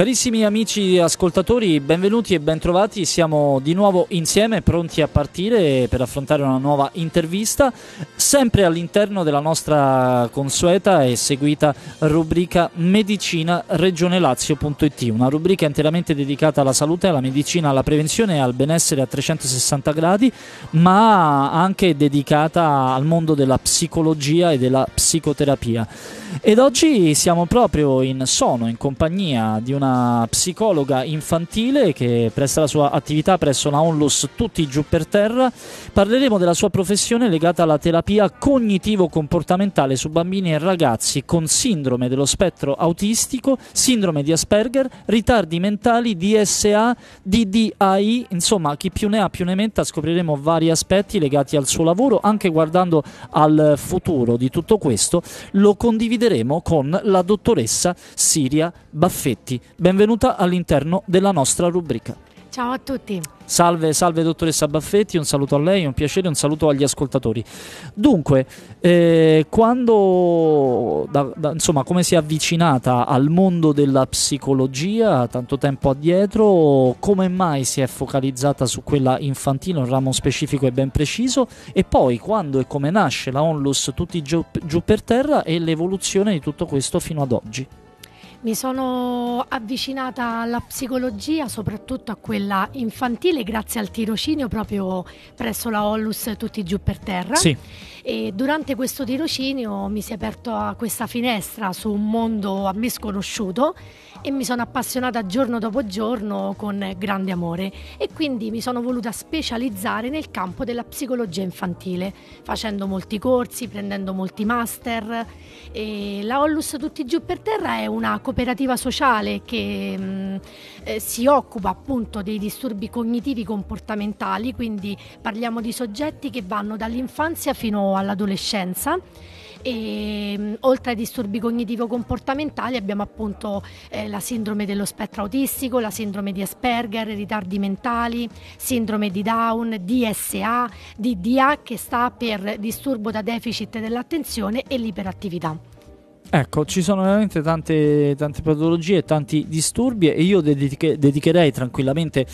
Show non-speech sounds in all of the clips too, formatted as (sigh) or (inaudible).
Carissimi amici ascoltatori, benvenuti e bentrovati, siamo di nuovo insieme, pronti a partire per affrontare una nuova intervista, sempre all'interno della nostra consueta e seguita rubrica medicina Regione Lazio.it, una rubrica interamente dedicata alla salute, alla medicina, alla prevenzione e al benessere a 360 gradi, ma anche dedicata al mondo della psicologia e della psicoterapia. Ed oggi siamo proprio in sono, in compagnia di una psicologa infantile che presta la sua attività presso la Onlus Tutti Giù per Terra. Parleremo della sua professione legata alla terapia cognitivo-comportamentale su bambini e ragazzi con sindrome dello spettro autistico, sindrome di Asperger, ritardi mentali, DSA, DDAI, insomma chi più ne ha più ne metta scopriremo vari aspetti legati al suo lavoro, anche guardando al futuro di tutto questo, lo condivideremo con la dottoressa Siria Baffetti benvenuta all'interno della nostra rubrica. Ciao a tutti. Salve, salve dottoressa Baffetti, un saluto a lei, un piacere, un saluto agli ascoltatori. Dunque, eh, quando, da, da, insomma, come si è avvicinata al mondo della psicologia tanto tempo addietro, come mai si è focalizzata su quella infantile, un ramo specifico e ben preciso, e poi quando e come nasce la Onlus tutti giù, giù per terra e l'evoluzione di tutto questo fino ad oggi? Mi sono avvicinata alla psicologia, soprattutto a quella infantile, grazie al tirocinio proprio presso la Hollus Tutti Giù per Terra. Sì. E durante questo tirocinio mi si è aperta questa finestra su un mondo a me sconosciuto e mi sono appassionata giorno dopo giorno con grande amore e quindi mi sono voluta specializzare nel campo della psicologia infantile, facendo molti corsi, prendendo molti master. E la Hollus Tutti Giù per Terra è una cooperativa sociale che mh, mm, eh, si occupa appunto dei disturbi cognitivi comportamentali, quindi parliamo di soggetti che vanno dall'infanzia fino all'adolescenza e mm, oltre ai disturbi cognitivo-comportamentali abbiamo appunto eh, la sindrome dello spettro autistico, la sindrome di Asperger, ritardi mentali, sindrome di Down, DSA, DDA che sta per disturbo da deficit dell'attenzione e l'iperattività. Ecco, ci sono veramente tante, tante patologie, tanti disturbi e io dediche, dedicherei tranquillamente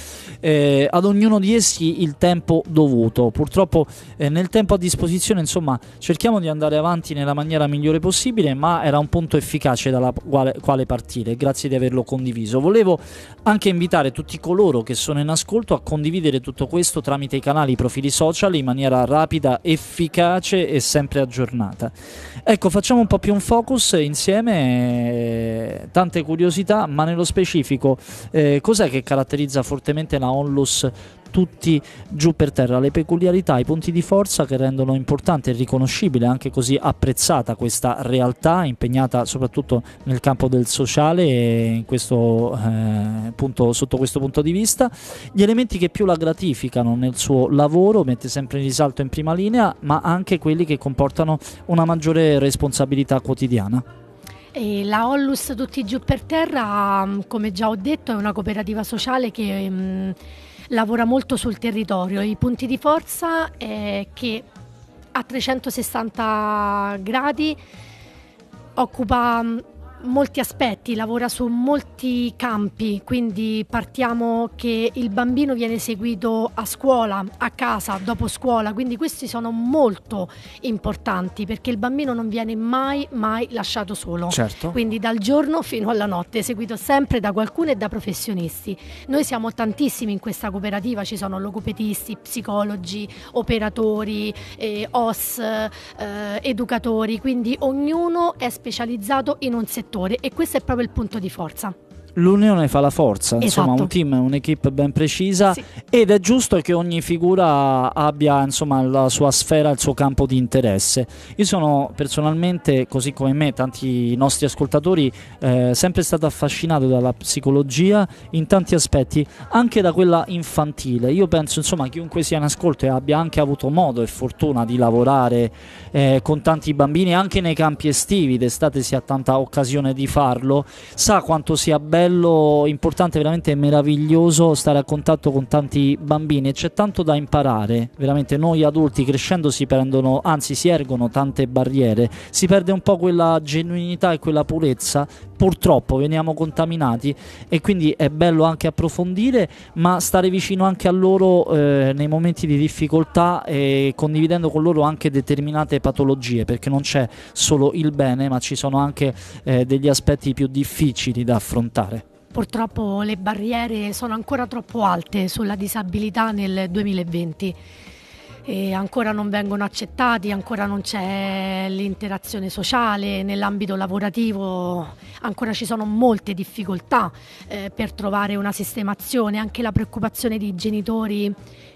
eh, ad ognuno di essi il tempo dovuto. Purtroppo eh, nel tempo a disposizione, insomma, cerchiamo di andare avanti nella maniera migliore possibile, ma era un punto efficace dalla quale, quale partire. Grazie di averlo condiviso. Volevo anche invitare tutti coloro che sono in ascolto a condividere tutto questo tramite i canali, i profili social in maniera rapida, efficace e sempre aggiornata. Ecco, facciamo un po' più un focus Plus insieme eh, tante curiosità, ma nello specifico eh, cos'è che caratterizza fortemente la Onlus tutti giù per terra, le peculiarità, i punti di forza che rendono importante e riconoscibile, anche così apprezzata questa realtà impegnata soprattutto nel campo del sociale e in questo, eh, punto, sotto questo punto di vista, gli elementi che più la gratificano nel suo lavoro, mette sempre in risalto in prima linea, ma anche quelli che comportano una maggiore responsabilità quotidiana. E la Ollus Tutti Giù per Terra, mm, come già ho detto, è una cooperativa sociale che... Mh, mm, lavora molto sul territorio. I punti di forza è che a 360 gradi occupa mm, molti aspetti, lavora su molti campi, quindi partiamo che il bambino viene seguito a scuola, a casa, dopo scuola, quindi questi sono molto importanti perché il bambino non viene mai mai lasciato solo, certo. quindi dal giorno fino alla notte, seguito sempre da qualcuno e da professionisti. Noi siamo tantissimi in questa cooperativa, ci sono logopedisti, psicologi, operatori, eh, OS, eh, educatori, quindi ognuno è specializzato in un settore fattore e questo è proprio il punto di forza l'unione fa la forza, insomma esatto. un team, un'equipe ben precisa sì. ed è giusto che ogni figura abbia insomma, la sua sfera, il suo campo di interesse. Io sono personalmente, così come me, tanti nostri ascoltatori, eh, sempre stato affascinato dalla psicologia in tanti aspetti, anche da quella infantile. Io penso insomma chiunque sia in ascolto e abbia anche avuto modo e fortuna di lavorare eh, con tanti bambini, anche nei campi estivi, d'estate si ha tanta occasione di farlo, sa quanto sia bello bello, importante, veramente meraviglioso stare a contatto con tanti bambini e c'è tanto da imparare. Veramente noi adulti crescendo si prendono, anzi si ergono tante barriere, si perde un po' quella genuinità e quella purezza. Purtroppo veniamo contaminati e quindi è bello anche approfondire, ma stare vicino anche a loro eh, nei momenti di difficoltà e condividendo con loro anche determinate patologie, perché non c'è solo il bene, ma ci sono anche eh, degli aspetti più difficili da affrontare. Purtroppo le barriere sono ancora troppo alte sulla disabilità nel 2020. E ancora non vengono accettati, ancora non c'è l'interazione sociale, nell'ambito lavorativo ancora ci sono molte difficoltà eh, per trovare una sistemazione, anche la preoccupazione dei genitori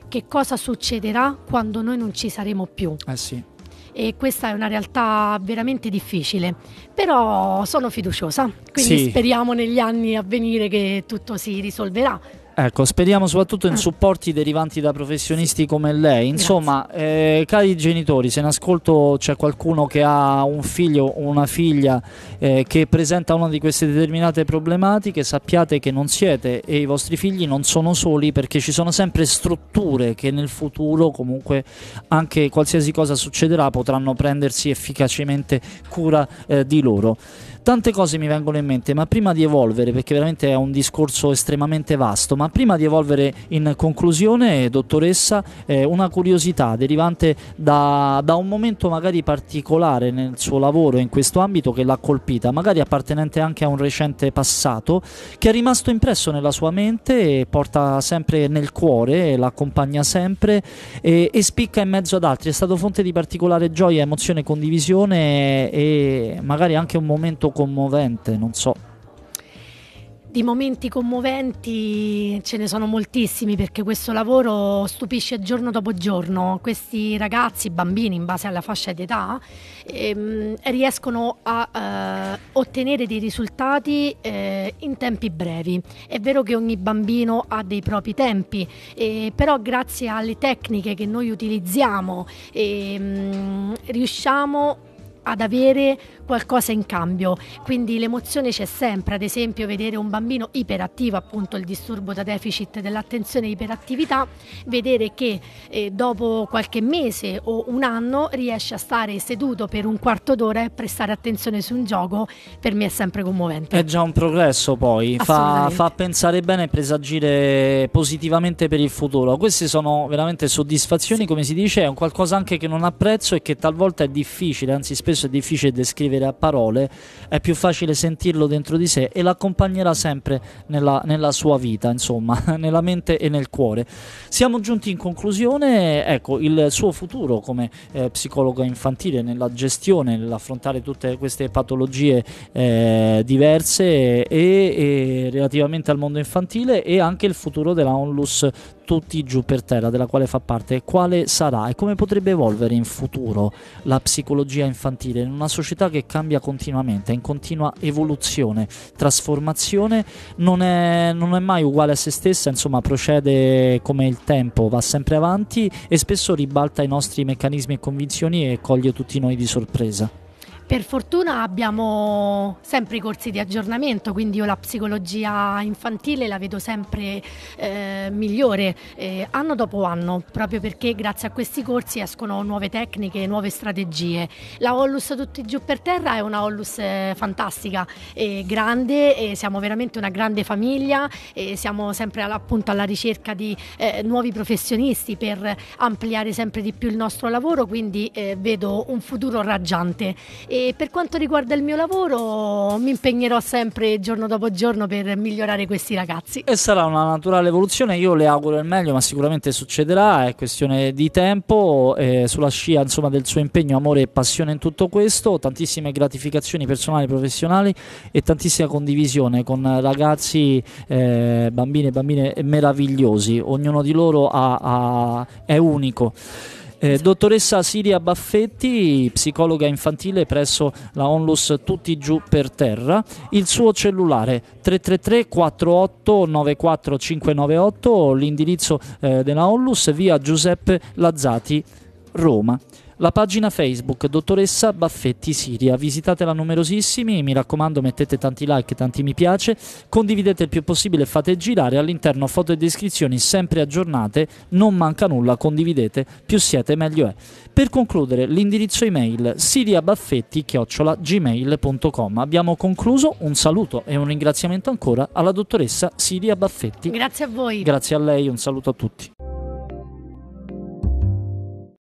che cosa succederà quando noi non ci saremo più. Eh sì e questa è una realtà veramente difficile, però sono fiduciosa, quindi sì. speriamo negli anni a venire che tutto si risolverà. Ecco, spediamo soprattutto in ah. supporti derivanti da professionisti come lei. Insomma, eh, cari genitori, se in ascolto c'è qualcuno che ha un figlio o una figlia eh, che presenta una di queste determinate problematiche, sappiate che non siete e i vostri figli non sono soli perché ci sono sempre strutture che nel futuro, comunque anche qualsiasi cosa succederà, potranno prendersi efficacemente cura eh, di loro. Tante cose mi vengono in mente, ma prima di evolvere, perché veramente è un discorso estremamente vasto, ma prima di evolvere in conclusione, dottoressa, eh, una curiosità derivante da, da, un momento magari particolare nel suo lavoro in questo ambito che l'ha colpita, magari appartenente anche a un recente passato, che è rimasto impresso nella sua mente e porta sempre nel cuore, l'accompagna sempre e, e spicca in mezzo ad altri. È stato fonte di particolare gioia, emozione, condivisione e magari anche un momento commovente, non so. Di momenti commoventi ce ne sono moltissimi perché questo lavoro stupisce giorno dopo giorno. Questi ragazzi, bambini in base alla fascia di età, ehm, riescono a eh, ottenere dei risultati eh, in tempi brevi. È vero che ogni bambino ha dei propri tempi, eh, però grazie alle tecniche che noi utilizziamo ehm, riusciamo a ad avere qualcosa in cambio. Quindi l'emozione c'è sempre, ad esempio vedere un bambino iperattivo, appunto il disturbo da deficit dell'attenzione e iperattività, vedere che eh, dopo qualche mese o un anno riesce a stare seduto per un quarto d'ora e prestare attenzione su un gioco, per me è sempre commovente. È già un progresso poi, fa, fa pensare bene e presagire positivamente per il futuro. Queste sono veramente soddisfazioni, sì. come si dice, è un qualcosa anche che non apprezzo e che talvolta è difficile, anzi spesso spesso è difficile descrivere a parole, è più facile sentirlo dentro di sé e l'accompagnerà sempre nella, nella sua vita, insomma, (laughs) nella mente e nel cuore. Siamo giunti in conclusione, ecco, il suo futuro come eh, psicologa infantile nella gestione, nell'affrontare tutte queste patologie eh, diverse e, e relativamente al mondo infantile e anche il futuro della Onlus tutti giù per terra, della quale fa parte, quale sarà e come potrebbe evolvere in futuro la psicologia infantile in una società che cambia continuamente, è in continua evoluzione, trasformazione, non è, non è mai uguale a se stessa, insomma procede come il tempo, va sempre avanti e spesso ribalta i nostri meccanismi e convinzioni e coglie tutti noi di sorpresa. Per fortuna abbiamo sempre i corsi di aggiornamento, quindi io la psicologia infantile la vedo sempre eh, migliore eh, anno dopo anno, proprio perché grazie a questi corsi escono nuove tecniche, nuove strategie. La Hollus Tutti Giù per Terra è una Hollus eh, fantastica, grande, siamo veramente una grande famiglia, siamo sempre appunto alla ricerca di eh, nuovi professionisti per ampliare sempre di più il nostro lavoro, quindi eh, vedo un futuro raggiante. E per quanto riguarda il mio lavoro, mi impegnerò sempre giorno dopo giorno per migliorare questi ragazzi. E sarà una naturale evoluzione, io le auguro il meglio, ma sicuramente succederà, è questione di tempo, eh, sulla scia insomma, del suo impegno, amore e passione in tutto questo, tantissime gratificazioni personali e professionali e tantissima condivisione con ragazzi, eh, bambini e bambine meravigliosi, ognuno di loro ha, ha, è unico. Eh, dottoressa Siria Baffetti, psicologa infantile presso la Onlus Tutti Giù per Terra, il suo cellulare 333 48 94 598, l'indirizzo eh, della Onlus via Giuseppe Lazzati, Roma. La pagina Facebook Dottoressa Baffetti Siria, visitatela numerosissimi, mi raccomando mettete tanti like, tanti mi piace, condividete il più possibile, fate girare all'interno foto e descrizioni sempre aggiornate, non manca nulla, condividete, più siete meglio è. Per concludere l'indirizzo email siriabaffetti-gmail.com Abbiamo concluso, un saluto e un ringraziamento ancora alla dottoressa Siria Baffetti. Grazie a voi. Grazie a lei, un saluto a tutti.